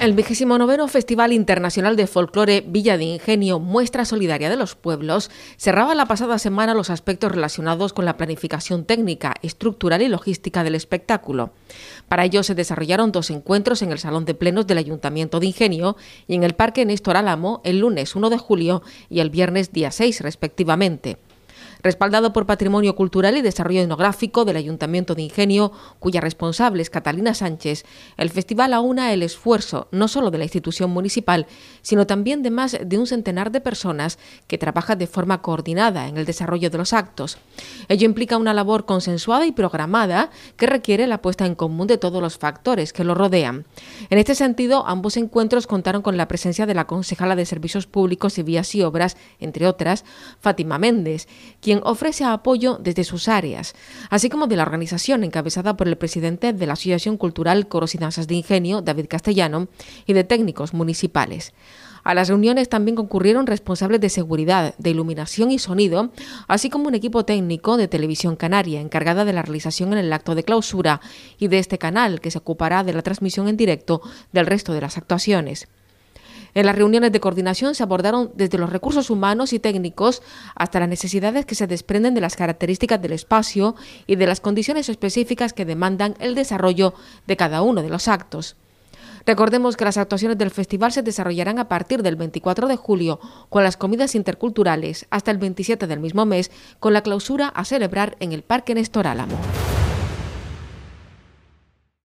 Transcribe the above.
El vigésimo noveno Festival Internacional de Folclore Villa de Ingenio, muestra solidaria de los pueblos, cerraba la pasada semana los aspectos relacionados con la planificación técnica, estructural y logística del espectáculo. Para ello se desarrollaron dos encuentros en el Salón de Plenos del Ayuntamiento de Ingenio y en el Parque Néstor Álamo el lunes 1 de julio y el viernes día 6 respectivamente respaldado por Patrimonio Cultural y Desarrollo Etnográfico del Ayuntamiento de Ingenio, cuya responsable es Catalina Sánchez. El festival aúna el esfuerzo no solo de la institución municipal, sino también de más de un centenar de personas que trabajan de forma coordinada en el desarrollo de los actos. Ello implica una labor consensuada y programada que requiere la puesta en común de todos los factores que lo rodean. En este sentido, ambos encuentros contaron con la presencia de la concejala de Servicios Públicos y Vías y Obras, entre otras, Fátima Méndez, quien quien ofrece apoyo desde sus áreas, así como de la organización encabezada por el presidente de la Asociación Cultural Coros y Danzas de Ingenio, David Castellano, y de técnicos municipales. A las reuniones también concurrieron responsables de seguridad, de iluminación y sonido, así como un equipo técnico de Televisión Canaria encargada de la realización en el acto de clausura y de este canal que se ocupará de la transmisión en directo del resto de las actuaciones. En las reuniones de coordinación se abordaron desde los recursos humanos y técnicos hasta las necesidades que se desprenden de las características del espacio y de las condiciones específicas que demandan el desarrollo de cada uno de los actos. Recordemos que las actuaciones del festival se desarrollarán a partir del 24 de julio con las comidas interculturales hasta el 27 del mismo mes con la clausura a celebrar en el Parque Néstor Álamo.